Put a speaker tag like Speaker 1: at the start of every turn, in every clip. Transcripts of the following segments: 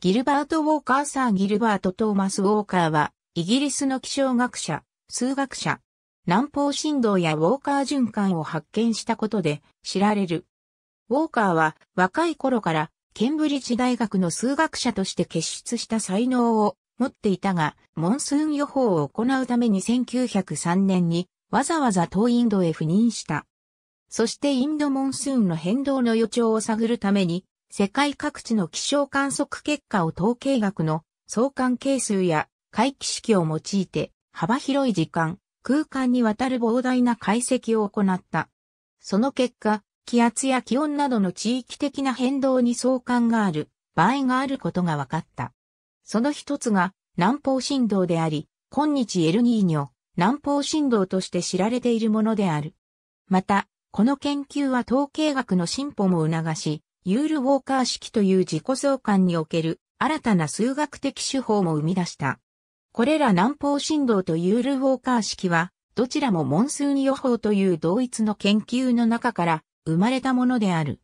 Speaker 1: ギルバート・ウォーカー・サー・ギルバート・トーマス・ウォーカーは、イギリスの気象学者、数学者、南方振動やウォーカー循環を発見したことで知られる。ウォーカーは若い頃からケンブリッジ大学の数学者として結出した才能を持っていたが、モンスーン予報を行うために1903年にわざわざ東インドへ赴任した。そしてインドモンスーンの変動の予兆を探るために世界各地の気象観測結果を統計学の相関係数や回帰式を用いて幅広い時間、空間にわたる膨大な解析を行った。その結果、気圧や気温などの地域的な変動に相関がある場合があることが分かった。その一つが南方振動であり、今日エルニーニョ、南方振動として知られているものである。また、この研究は統計学の進歩も促し、ユール・ウォーカー式という自己相関における新たな数学的手法も生み出した。これら南方振動とユール・ウォーカー式は、どちらもモンスーン予報という同一の研究の中から生まれたものである。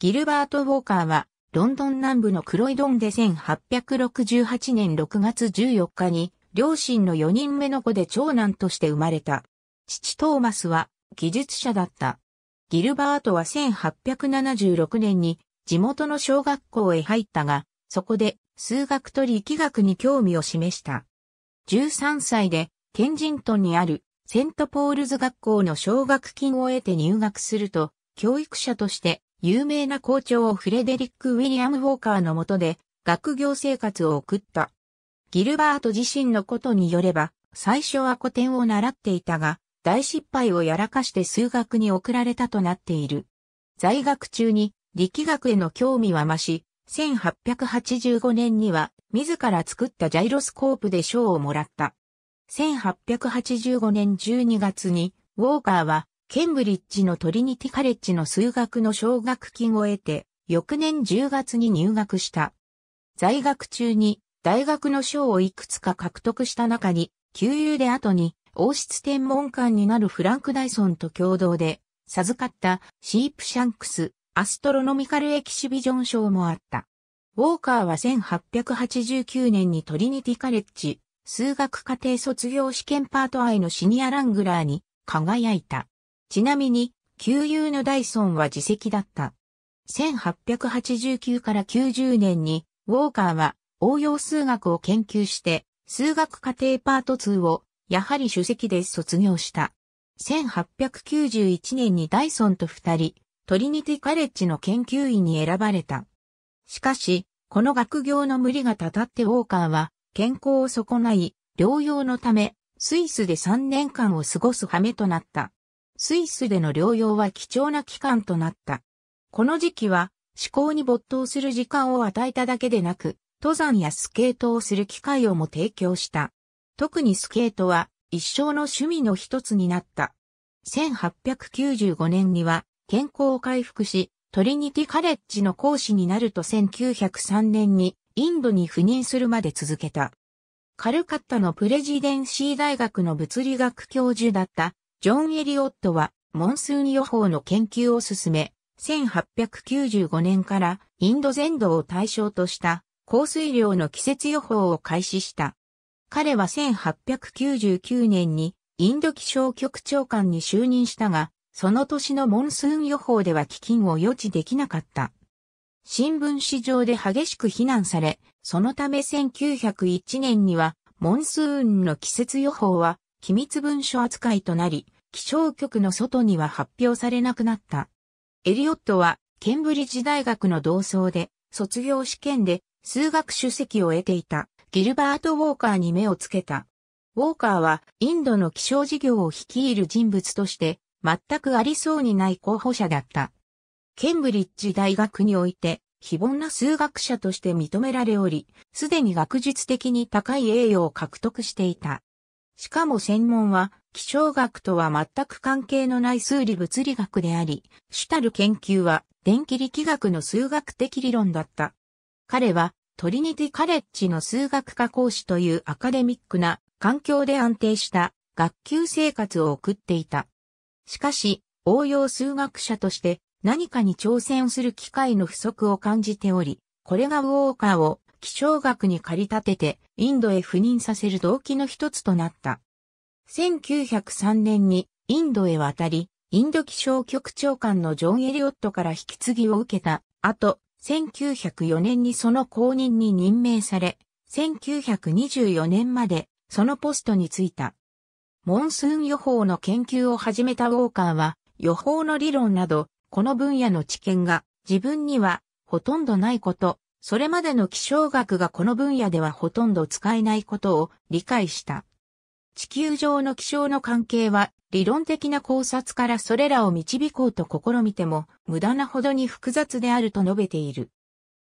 Speaker 1: ギルバート・ウォーカーは、ロンドン南部のクロイドンで1868年6月14日に、両親の4人目の子で長男として生まれた。父トーマスは技術者だった。ギルバートは1876年に地元の小学校へ入ったが、そこで数学と力学に興味を示した。13歳でケンジントンにあるセントポールズ学校の奨学金を得て入学すると、教育者として有名な校長フレデリック・ウィリアム・ウォーカーのもとで学業生活を送った。ギルバート自身のことによれば、最初は古典を習っていたが、大失敗をやらかして数学に送られたとなっている。在学中に力学への興味は増し、1885年には自ら作ったジャイロスコープで賞をもらった。1885年12月にウォーカーはケンブリッジのトリニティカレッジの数学の奨学金を得て、翌年10月に入学した。在学中に大学の賞をいくつか獲得した中に、給油で後に王室天文館になるフランク・ダイソンと共同で授かったシープシャンクスアストロノミカルエキシビジョン賞もあった。ウォーカーは1889年にトリニティカレッジ、数学課程卒業試験パートイのシニアラングラーに輝いた。ちなみに、旧友のダイソンは自責だった。1889から90年に、ウォーカーは応用数学を研究して、数学課程パート2を、やはり主席で卒業した。1891年にダイソンと二人、トリニティカレッジの研究員に選ばれた。しかし、この学業の無理がたたってウォーカーは健康を損ない、療養のため、スイスで3年間を過ごす羽目となった。スイスでの療養は貴重な期間となった。この時期は思考に没頭する時間を与えただけでなく、登山やスケートをする機会をも提供した。特にスケートは一生の趣味の一つになった。1895年には健康を回復し、トリニティカレッジの講師になると1903年にインドに赴任するまで続けた。カルカッタのプレジデンシー大学の物理学教授だったジョン・エリオットはモンスーン予報の研究を進め、1895年からインド全土を対象とした降水量の季節予報を開始した。彼は1899年にインド気象局長官に就任したが、その年のモンスーン予報では基金を予知できなかった。新聞市場で激しく非難され、そのため1901年には、モンスーンの季節予報は、機密文書扱いとなり、気象局の外には発表されなくなった。エリオットは、ケンブリッジ大学の同窓で、卒業試験で数学主席を得ていたギルバート・ウォーカーに目をつけた。ウォーカーはインドの気象事業を率いる人物として全くありそうにない候補者だった。ケンブリッジ大学において、非凡な数学者として認められおり、すでに学術的に高い栄誉を獲得していた。しかも専門は、気象学とは全く関係のない数理物理学であり、主たる研究は電気力学の数学的理論だった。彼はトリニティカレッジの数学科講師というアカデミックな環境で安定した学級生活を送っていた。しかし、応用数学者として何かに挑戦する機会の不足を感じており、これがウォーカーを気象学に借り立ててインドへ赴任させる動機の一つとなった。1903年にインドへ渡り、インド気象局長官のジョン・エリオットから引き継ぎを受けた後、1904年にその後任に任命され、1924年までそのポストに就いた。モンスーン予報の研究を始めたウォーカーは、予報の理論など、この分野の知見が自分にはほとんどないこと、それまでの気象学がこの分野ではほとんど使えないことを理解した。地球上の気象の関係は理論的な考察からそれらを導こうと試みても無駄なほどに複雑であると述べている。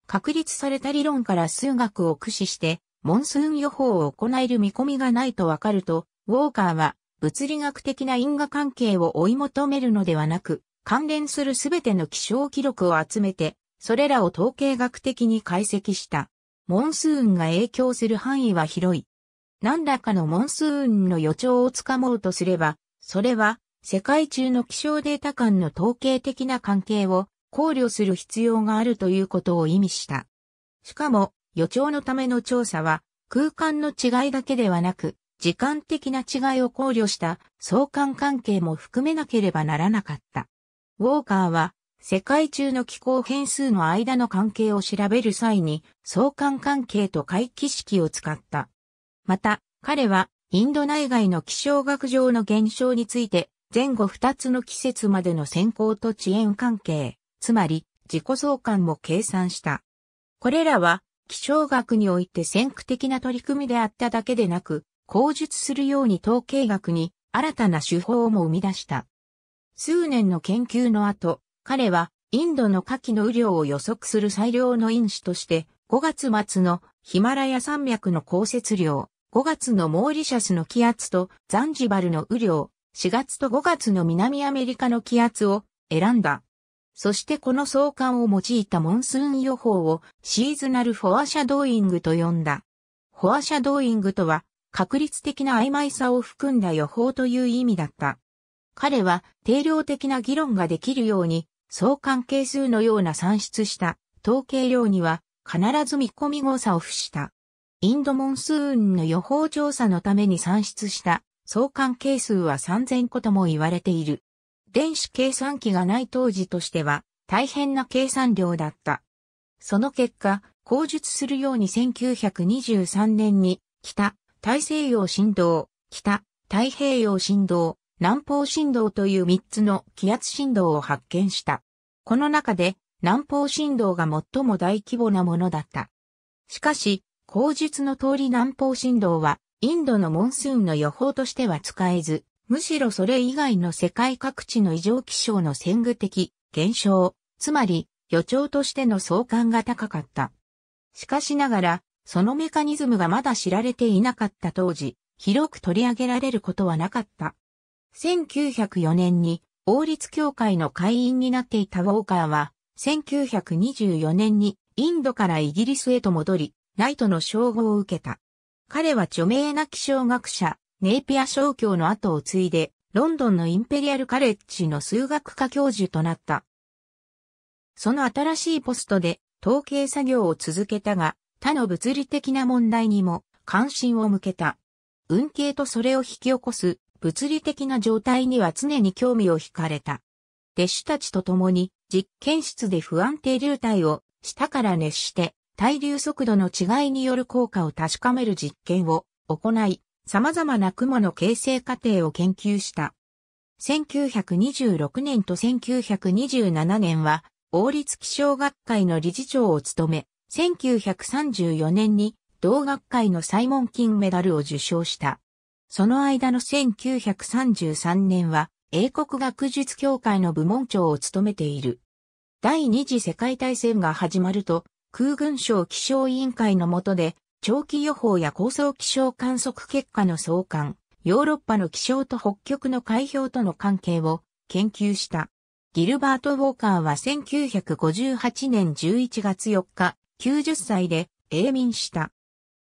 Speaker 1: 確立された理論から数学を駆使してモンスーン予報を行える見込みがないとわかるとウォーカーは物理学的な因果関係を追い求めるのではなく、関連するすべての気象記録を集めて、それらを統計学的に解析した。モンスーンが影響する範囲は広い。何らかのモンスーンの予兆をつかもうとすれば、それは世界中の気象データ間の統計的な関係を考慮する必要があるということを意味した。しかも予兆のための調査は空間の違いだけではなく、時間的な違いを考慮した相関関係も含めなければならなかった。ウォーカーは世界中の気候変数の間の関係を調べる際に相関関係と回帰式を使った。また、彼はインド内外の気象学上の現象について前後2つの季節までの先行と遅延関係、つまり自己相関も計算した。これらは気象学において先駆的な取り組みであっただけでなく、口述するように統計学に新たな手法も生み出した。数年の研究の後、彼はインドの夏季の雨量を予測する最良の因子として5月末のヒマラヤ山脈の降雪量、5月のモーリシャスの気圧とザンジバルの雨量、4月と5月の南アメリカの気圧を選んだ。そしてこの相関を用いたモンスーン予報をシーズナルフォアシャドーイングと呼んだ。フォアシャドーイングとは確率的な曖昧さを含んだ予報という意味だった。彼は定量的な議論ができるように、相関係数のような算出した統計量には必ず見込み誤差を付した。インドモンスーンの予報調査のために算出した相関係数は3000個とも言われている。電子計算機がない当時としては大変な計算量だった。その結果、口述するように1923年に北大西洋振動、北、太平洋振動、南方振動という3つの気圧振動を発見した。この中で南方振動が最も大規模なものだった。しかし、口述の通り南方振動はインドのモンスーンの予報としては使えず、むしろそれ以外の世界各地の異常気象の先具的現象、つまり予兆としての相関が高かった。しかしながら、そのメカニズムがまだ知られていなかった当時、広く取り上げられることはなかった。1904年に王立協会の会員になっていたウォーカーは、1924年にインドからイギリスへと戻り、ナイトの称号を受けた。彼は著名な気象学者、ネイピア商教の後を継いで、ロンドンのインペリアルカレッジの数学科教授となった。その新しいポストで統計作業を続けたが、他の物理的な問題にも関心を向けた。運慶とそれを引き起こす物理的な状態には常に興味を惹かれた。弟子たちと共に実験室で不安定流体を下から熱して対流速度の違いによる効果を確かめる実験を行い、様々な雲の形成過程を研究した。1926年と1927年は、王立気象学会の理事長を務め、1934年に同学会のサイモンキンメダルを受賞した。その間の1933年は英国学術協会の部門長を務めている。第二次世界大戦が始まると空軍省気象委員会の下で長期予報や高層気象観測結果の相関、ヨーロッパの気象と北極の海氷との関係を研究した。ギルバート・ウォーカーは1958年11月4日、90歳で永眠した。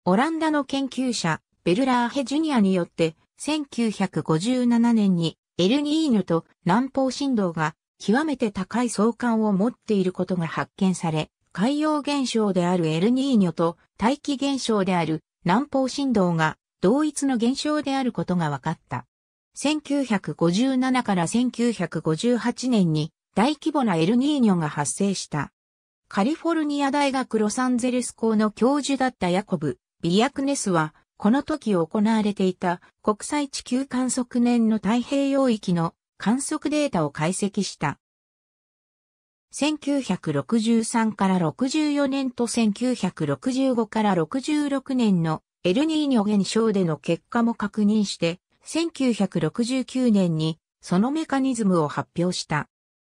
Speaker 1: オランダの研究者、ベルラーヘ・ジュニアによって、1957年にエルニーニョと南方振動が極めて高い相関を持っていることが発見され、海洋現象であるエルニーニョと大気現象である南方振動が同一の現象であることが分かった。1957から1958年に大規模なエルニーニョが発生した。カリフォルニア大学ロサンゼルス校の教授だったヤコブ・ビアクネスは、この時行われていた国際地球観測年の太平洋域の観測データを解析した。1963から64年と1965から66年のエルニーニョ現象での結果も確認して、1969年にそのメカニズムを発表した。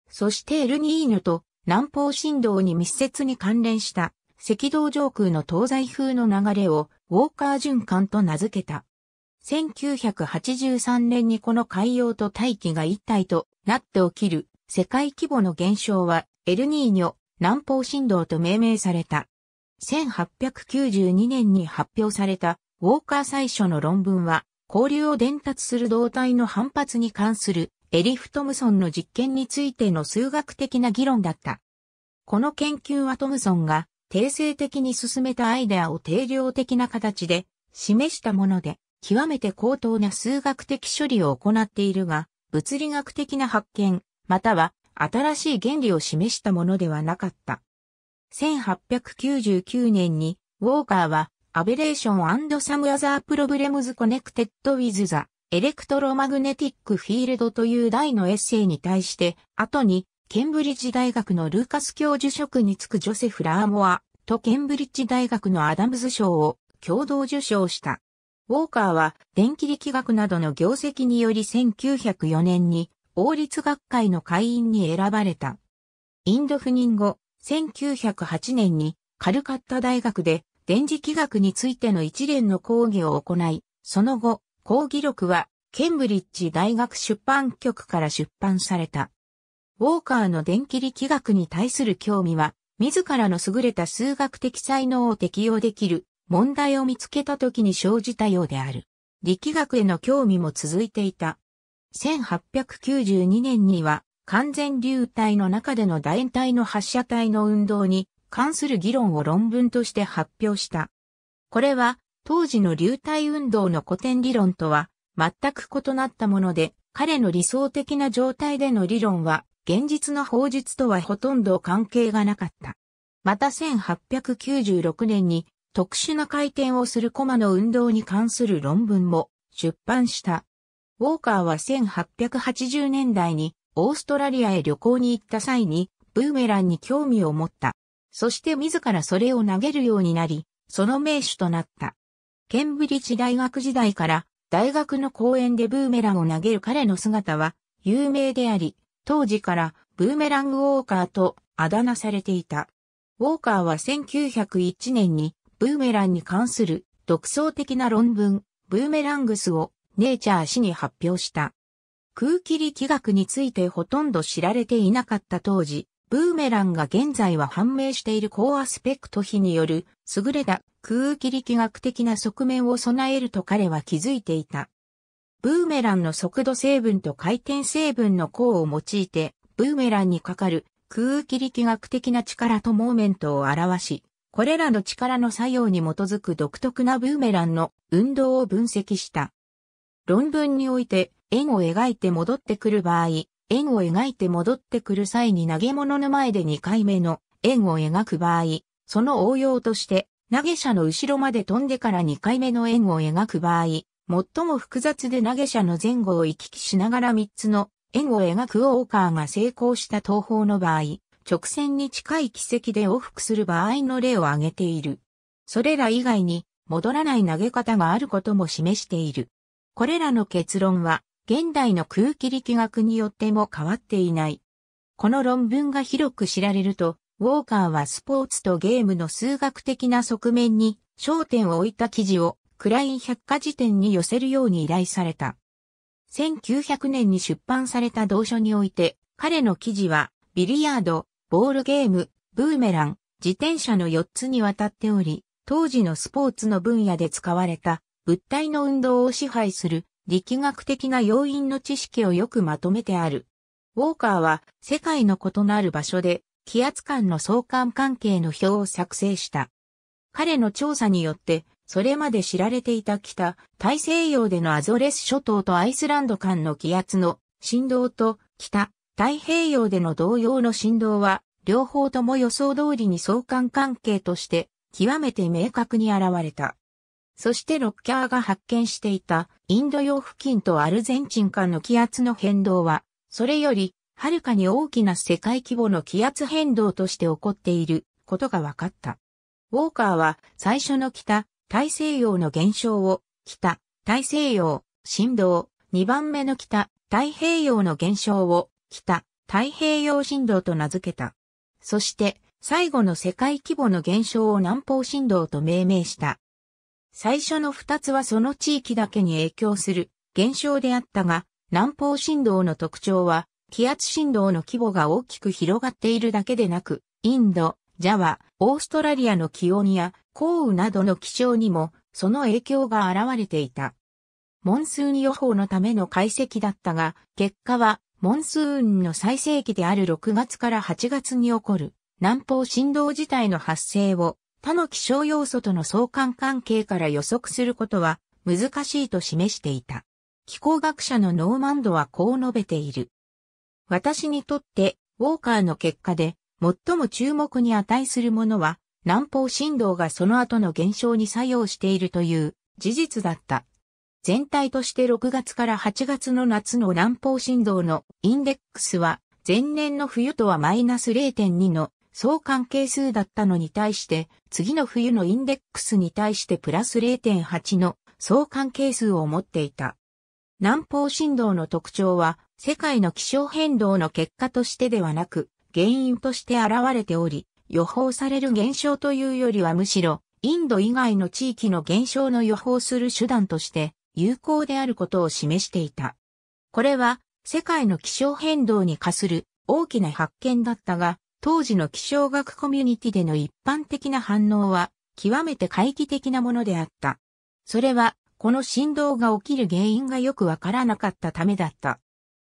Speaker 1: そしてエルニーニョと南方振動に密接に関連した赤道上空の東西風の流れをウォーカー循環と名付けた。1983年にこの海洋と大気が一体となって起きる世界規模の現象はエルニーニョ南方振動と命名された。1892年に発表されたウォーカー最初の論文は交流を伝達する動体の反発に関するエリフ・トムソンの実験についての数学的な議論だった。この研究はトムソンが定性的に進めたアイデアを定量的な形で示したもので、極めて高等な数学的処理を行っているが、物理学的な発見、または新しい原理を示したものではなかった。1899年に、ウォーカーは、アベレーションサムアザープロブレムズコネクテッドウィズザエレクトロマグネティックフィールドという題のエッセイに対して、後に、ケンブリッジ大学のルーカス教授職に就くジョセフ・ラーモアとケンブリッジ大学のアダムズ賞を共同受賞した。ウォーカーは電気力学などの業績により1904年に王立学会の会員に選ばれた。インド赴任後、1908年にカルカッタ大学で電磁気学についての一連の講義を行い、その後、講義録は、ケンブリッジ大学出版局から出版された。ウォーカーの電気力学に対する興味は、自らの優れた数学的才能を適用できる問題を見つけた時に生じたようである。力学への興味も続いていた。1892年には完全流体の中での大円体の発射体の運動に関する議論を論文として発表した。これは当時の流体運動の古典理論とは全く異なったもので、彼の理想的な状態での理論は、現実の法術とはほとんど関係がなかった。また1896年に特殊な回転をするコマの運動に関する論文も出版した。ウォーカーは1880年代にオーストラリアへ旅行に行った際にブーメランに興味を持った。そして自らそれを投げるようになり、その名手となった。ケンブリッジ大学時代から大学の公園でブーメランを投げる彼の姿は有名であり、当時からブーメランウォーカーとあだ名されていた。ウォーカーは1901年にブーメランに関する独創的な論文、ブーメラングスをネイチャー氏に発表した。空気力学についてほとんど知られていなかった当時、ブーメランが現在は判明している高アスペクト比による優れた空気力学的な側面を備えると彼は気づいていた。ブーメランの速度成分と回転成分の項を用いて、ブーメランにかかる空気力学的な力とモーメントを表し、これらの力の作用に基づく独特なブーメランの運動を分析した。論文において円を描いて戻ってくる場合、円を描いて戻ってくる際に投げ物の前で2回目の円を描く場合、その応用として投げ者の後ろまで飛んでから2回目の円を描く場合、最も複雑で投げ者の前後を行き来しながら3つの円を描くウォーカーが成功した投法の場合、直線に近い軌跡で往復する場合の例を挙げている。それら以外に戻らない投げ方があることも示している。これらの結論は現代の空気力学によっても変わっていない。この論文が広く知られると、ウォーカーはスポーツとゲームの数学的な側面に焦点を置いた記事をクライン百科事典に寄せるように依頼された。1900年に出版された同書において、彼の記事は、ビリヤード、ボールゲーム、ブーメラン、自転車の4つにわたっており、当時のスポーツの分野で使われた物体の運動を支配する力学的な要因の知識をよくまとめてある。ウォーカーは世界の異なる場所で気圧間の相関関係の表を作成した。彼の調査によって、それまで知られていた北、大西洋でのアゾレス諸島とアイスランド間の気圧の振動と北、太平洋での同様の振動は、両方とも予想通りに相関関係として、極めて明確に現れた。そしてロッキャーが発見していたインド洋付近とアルゼンチン間の気圧の変動は、それよりはるかに大きな世界規模の気圧変動として起こっていることが分かった。ウォーカーは最初の北、大西洋の現象を北、大西洋、振動、2番目の北、太平洋の現象を北、太平洋振動と名付けた。そして最後の世界規模の現象を南方振動と命名した。最初の二つはその地域だけに影響する現象であったが、南方振動の特徴は、気圧振動の規模が大きく広がっているだけでなく、インド、ジャワ、オーストラリアの気温や降雨などの気象にも、その影響が現れていた。モンスーン予報のための解析だったが、結果は、モンスーンの最盛期である6月から8月に起こる、南方振動自体の発生を他の気象要素との相関関係から予測することは難しいと示していた。気候学者のノーマンドはこう述べている。私にとって、ウォーカーの結果で、最も注目に値するものは、南方振動がその後の減少に作用しているという事実だった。全体として6月から8月の夏の南方振動のインデックスは前年の冬とはマイナス0.2の相関係数だったのに対して、次の冬のインデックスに対してプラス0.8の相関係数を持っていた。南方振動の特徴は、世界の気象変動の結果としてではなく、原因として現れており、予報される現象というよりはむしろ、インド以外の地域の現象の予報する手段として有効であることを示していた。これは世界の気象変動に課する大きな発見だったが、当時の気象学コミュニティでの一般的な反応は、極めて怪奇的なものであった。それは、この振動が起きる原因がよくわからなかったためだった。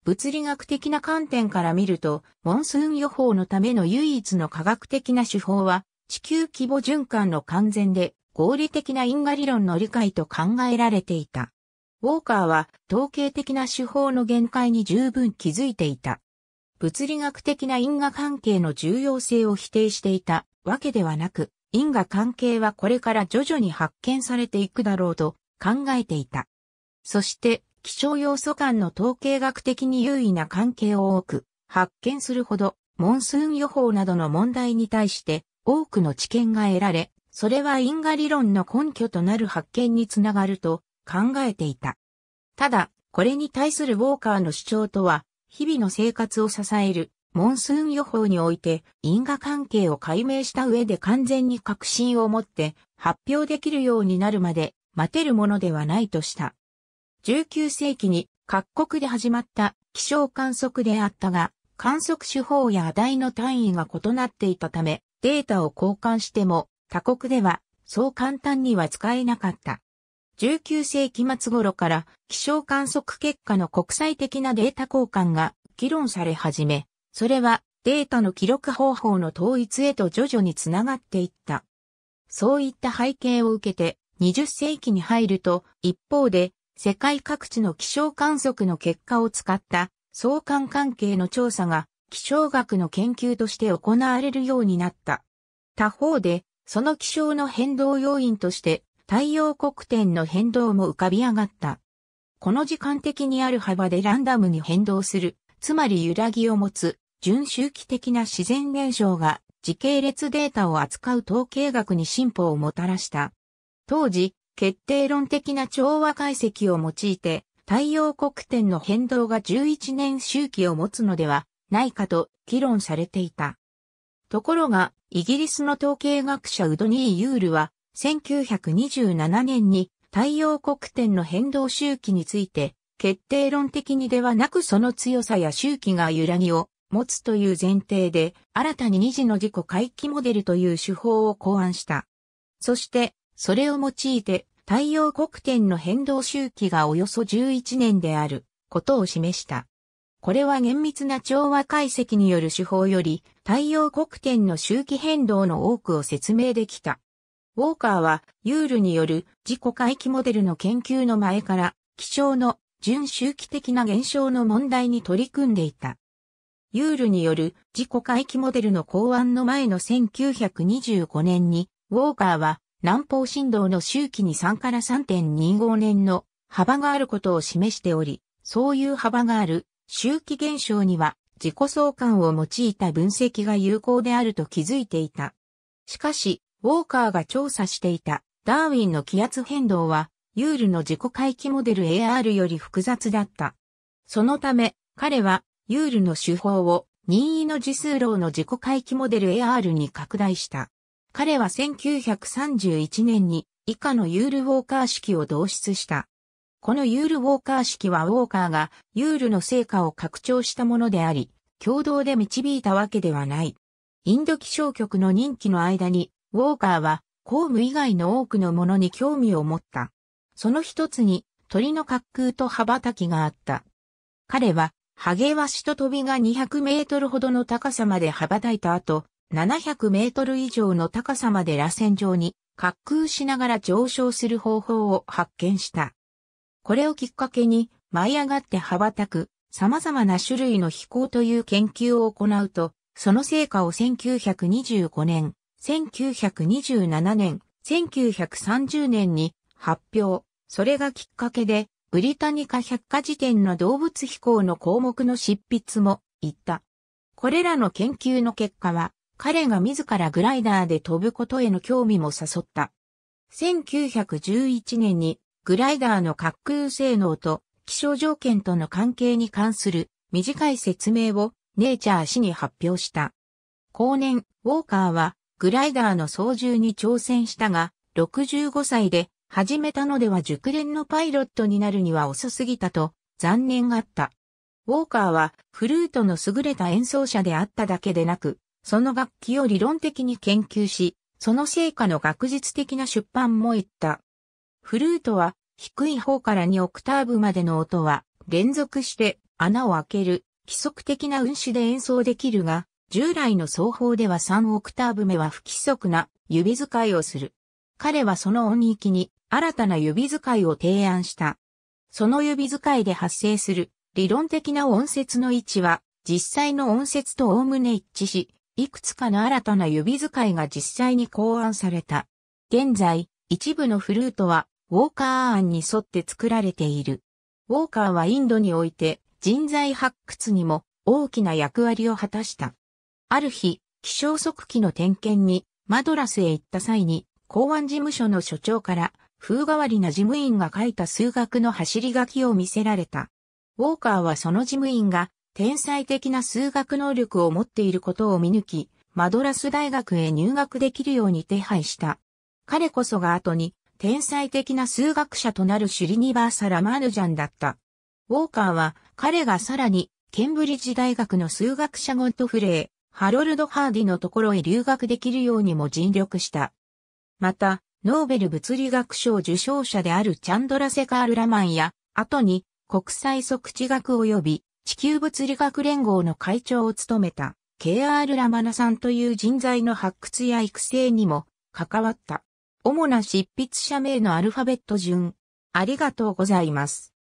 Speaker 1: 物理学的な観点から見ると、モンスーン予報のための唯一の科学的な手法は、地球規模循環の完全で合理的な因果理論の理解と考えられていた。ウォーカーは統計的な手法の限界に十分気づいていた。物理学的な因果関係の重要性を否定していたわけではなく、因果関係はこれから徐々に発見されていくだろうと考えていた。そして、気象要素間の統計学的に優位な関係を多く発見するほど、モンスーン予報などの問題に対して多くの知見が得られ、それは因果理論の根拠となる発見につながると考えていた。ただ、これに対するウォーカーの主張とは日々の生活を支えるモンスーン予報において因果関係を解明した上で完全に確信を持って発表できるようになるまで待てるものではないとした。19世紀に各国で始まった気象観測であったが、観測手法や値の単位が異なっていたため、データを交換しても他国ではそう簡単には使えなかった。19世紀末頃から気象観測結果の国際的なデータ交換が議論され始め、それはデータの記録方法の統一へと徐々につながっていった。そういった背景を受けて20世紀に入ると一方で世界各地の気象観測の結果を使った相関関係の調査が気象学の研究として行われるようになった。他方で、その気象の変動要因として太陽黒点の変動も浮かび上がった。この時間的にある幅でランダムに変動する、つまり揺らぎを持つ、準周期的な自然現象が時系列データを扱う統計学に進歩をもたらした。当時、決定論的な調和解析を用いて、太陽黒点の変動が11年周期を持つのではないかと議論されていた。ところが、イギリスの統計学者ウドニー・ユールは、1927年に太陽黒点の変動周期について、決定論的にではなくその強さや周期が揺らぎを持つという前提で、新たに二次の自己回帰モデルという手法を考案した。そして、それを用いて、太陽黒点の変動周期がおよそ11年であることを示した。これは厳密な調和解析による手法より、太陽黒点の周期変動の多くを説明できた。ウォーカーは、ユールによる自己回帰モデルの研究の前から、気象の準周期的な現象の問題に取り組んでいた。ユールによる自己回帰モデルの考案の前の1925年に、ウォーカーは南方振動の周期に3から3.25年の幅があることを示しており、そういう幅がある周期現象には自己相関を用いた分析が有効であると気づいていた。しかし、ウォーカーが調査していたダーウィンの気圧変動は、ユールの自己回帰モデル AR より複雑だった。そのため、彼は、ユールの手法を、任意の次数量の自己回帰モデル AR に拡大した。彼は1931年に、以下のユールウォーカー式を導出した。このユールウォーカー式はウォーカーがユールの成果を拡張したものであり、共同で導いたわけではない。インド気象局の任期の間にウォーカーは公務以外の多くのものに興味を持った。その一つに鳥の滑空と羽ばたきがあった。彼はハゲワシと飛びが200メートルほどの高さまで羽ばたいた後、700メートル以上の高さまで螺旋状に滑空しながら上昇する方法を発見した。これをきっかけに舞い上がって羽ばたく様々な種類の飛行という研究を行うと、その成果を1925年、1927年、1930年に発表。それがきっかけで、ブリタニカ百科事典の動物飛行の項目の執筆も言った。これらの研究の結果は、彼が自らグライダーで飛ぶことへの興味も誘った。1911年に、グライダーの滑空性能と気象条件との関係に関する短い説明をネイチャー氏に発表した。後年、ウォーカーはグライダーの操縦に挑戦したが、65歳で始めたのでは熟練のパイロットになるには遅すぎたと残念があった。ウォーカーはフルートの優れた演奏者であっただけでなく、その楽器を理論的に研究し、その成果の学術的な出版も言った。フルートは低い方から2オクターブまでの音は連続して穴を開ける規則的な運指で演奏できるが、従来の奏法では3オクターブ目は不規則な指使いをする。彼はその音域に新たな指使いを提案した。その指使いで発生する理論的な音節の位置は実際の音節と概ね一致し、いくつかの新たな指使いが実際に考案された。現在、一部のフルートはウォーカー案に沿って作られている。ウォーカーはインドにおいて人材発掘にも大きな役割を果たした。ある日、気象測器の点検にマドラスへ行った際に、公安事務所の所長から風変わりな事務員が書いた数学の走り書きを見せられた。ウォーカーはその事務員が天才的な数学能力を持っていることを見抜き、マドラス大学へ入学できるように手配した。彼こそが後に天才的な数学者となるシュリニバーサ・ラマーヌジャンだった。ウォーカーは彼がさらにケンブリッジ大学の数学者ゴントフレー、ハロルド・ハーディのところへ留学できるようにも尽力した。また、ノーベル物理学賞受賞者であるチャンドラセカール・ラマンや、後に国際即地学及び地球物理学連合の会長を務めた K.R. ラマナさんという人材の発掘や育成にも関わった。主な執筆者名のアルファベット順。ありがとうございます。